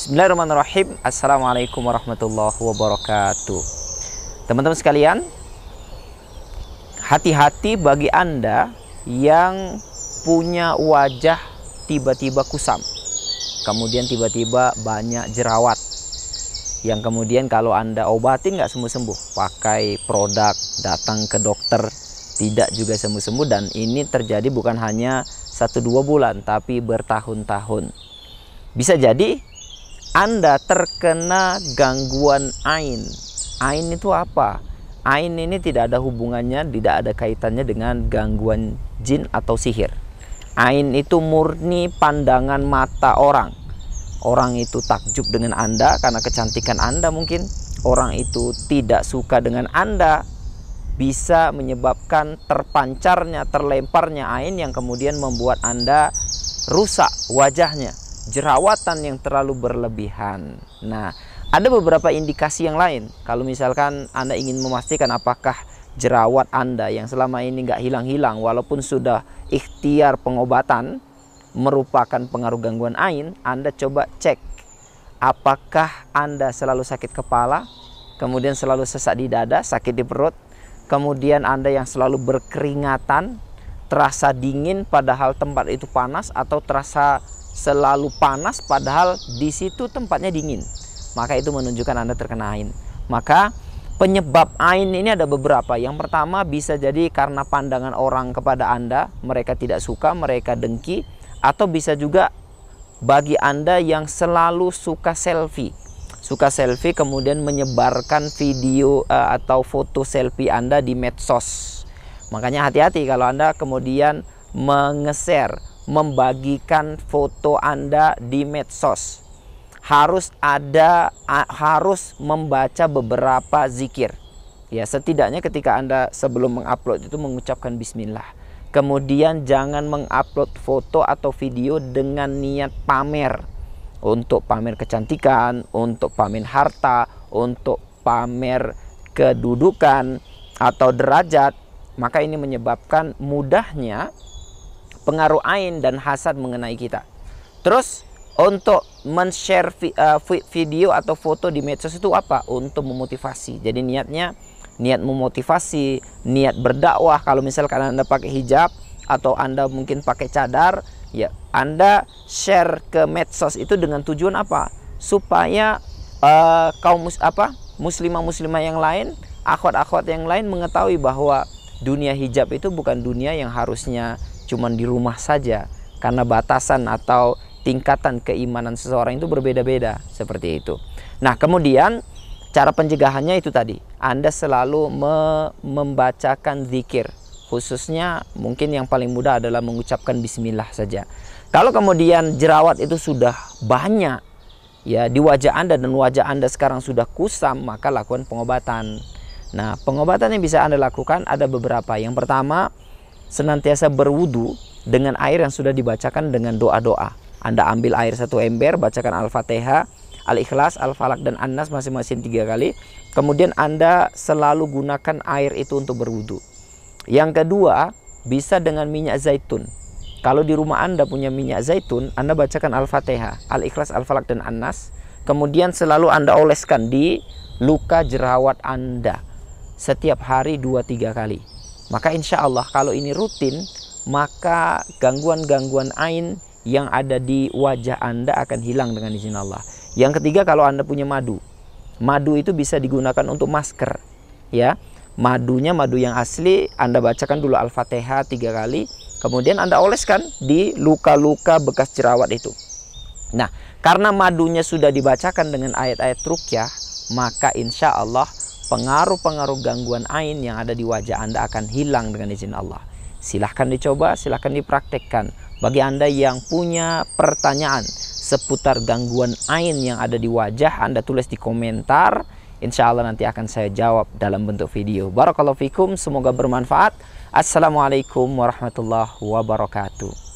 Bismillahirrahmanirrahim Assalamualaikum warahmatullahi wabarakatuh Teman-teman sekalian Hati-hati bagi Anda Yang punya wajah tiba-tiba kusam Kemudian tiba-tiba banyak jerawat Yang kemudian kalau Anda obatin nggak sembuh-sembuh Pakai produk, datang ke dokter Tidak juga sembuh-sembuh Dan ini terjadi bukan hanya satu dua bulan Tapi bertahun-tahun bisa jadi anda terkena gangguan ain. Ain itu apa? Ain ini tidak ada hubungannya, tidak ada kaitannya dengan gangguan jin atau sihir. Ain itu murni pandangan mata orang. Orang itu takjub dengan Anda karena kecantikan Anda mungkin. Orang itu tidak suka dengan Anda bisa menyebabkan terpancarnya, terlemparnya ain yang kemudian membuat Anda rusak wajahnya jerawatan yang terlalu berlebihan. Nah, ada beberapa indikasi yang lain. Kalau misalkan Anda ingin memastikan apakah jerawat Anda yang selama ini nggak hilang-hilang walaupun sudah ikhtiar pengobatan merupakan pengaruh gangguan ain, Anda coba cek apakah Anda selalu sakit kepala, kemudian selalu sesak di dada, sakit di perut, kemudian Anda yang selalu berkeringatan, terasa dingin padahal tempat itu panas atau terasa selalu panas padahal di situ tempatnya dingin. Maka itu menunjukkan Anda terkena ain. Maka penyebab ain ini ada beberapa. Yang pertama bisa jadi karena pandangan orang kepada Anda, mereka tidak suka, mereka dengki atau bisa juga bagi Anda yang selalu suka selfie. Suka selfie kemudian menyebarkan video uh, atau foto selfie Anda di medsos. Makanya hati-hati kalau Anda kemudian mengeser membagikan foto Anda di medsos. Harus ada harus membaca beberapa zikir. Ya, setidaknya ketika Anda sebelum mengupload itu mengucapkan bismillah. Kemudian jangan mengupload foto atau video dengan niat pamer. Untuk pamer kecantikan, untuk pamer harta, untuk pamer kedudukan atau derajat, maka ini menyebabkan mudahnya pengaruh ain dan hasad mengenai kita. Terus untuk men-share eh, video atau foto di medsos itu apa? Untuk memotivasi. Jadi niatnya niat memotivasi, niat berdakwah. Kalau misalkan Anda pakai hijab atau Anda mungkin pakai cadar, ya Anda share ke medsos itu dengan tujuan apa? Supaya uh, kaum mus apa? muslimah-muslimah yang lain, akhwat-akhwat yang lain mengetahui bahwa dunia hijab itu bukan dunia yang harusnya cuma di rumah saja karena batasan atau tingkatan keimanan seseorang itu berbeda-beda seperti itu. Nah, kemudian cara pencegahannya itu tadi, Anda selalu me membacakan zikir. Khususnya mungkin yang paling mudah adalah mengucapkan bismillah saja. Kalau kemudian jerawat itu sudah banyak ya di wajah Anda dan wajah Anda sekarang sudah kusam, maka lakukan pengobatan. Nah, pengobatan yang bisa Anda lakukan ada beberapa. Yang pertama, senantiasa berwudu dengan air yang sudah dibacakan dengan doa-doa. Anda ambil air satu ember, bacakan Al-Fatihah, Al-Ikhlas, Al-Falak, dan an masing-masing tiga kali. Kemudian Anda selalu gunakan air itu untuk berwudu. Yang kedua, bisa dengan minyak zaitun. Kalau di rumah Anda punya minyak zaitun, Anda bacakan Al-Fatihah, Al-Ikhlas, Al-Falak, dan an Kemudian selalu Anda oleskan di luka jerawat Anda setiap hari dua tiga kali. Maka insya Allah kalau ini rutin, maka gangguan-gangguan ain yang ada di wajah Anda akan hilang dengan izin Allah. Yang ketiga kalau Anda punya madu. Madu itu bisa digunakan untuk masker. Ya, madunya madu yang asli Anda bacakan dulu Al-Fatihah tiga kali kemudian Anda oleskan di luka-luka bekas jerawat itu nah karena madunya sudah dibacakan dengan ayat-ayat rukyah maka insya Allah pengaruh-pengaruh gangguan ain yang ada di wajah Anda akan hilang dengan izin Allah. Silahkan dicoba, silahkan dipraktekkan. Bagi Anda yang punya pertanyaan seputar gangguan ain yang ada di wajah, Anda tulis di komentar. Insya Allah nanti akan saya jawab dalam bentuk video. Barakallahu fikum, semoga bermanfaat. Assalamualaikum warahmatullahi wabarakatuh.